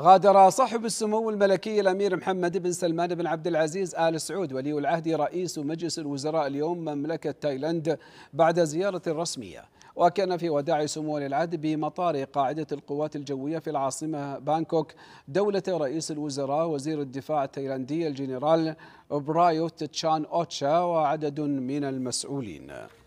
غادر صاحب السمو الملكي الامير محمد بن سلمان بن عبد العزيز ال سعود ولي العهد رئيس مجلس الوزراء اليوم مملكه تايلاند بعد زياره رسميه وكان في وداع سمو ولي العهد بمطار قاعدة القوات الجوية في العاصمة بانكوك دولة رئيس الوزراء وزير الدفاع التايلاندي الجنرال برايوت تشان أوتشا وعدد من المسؤولين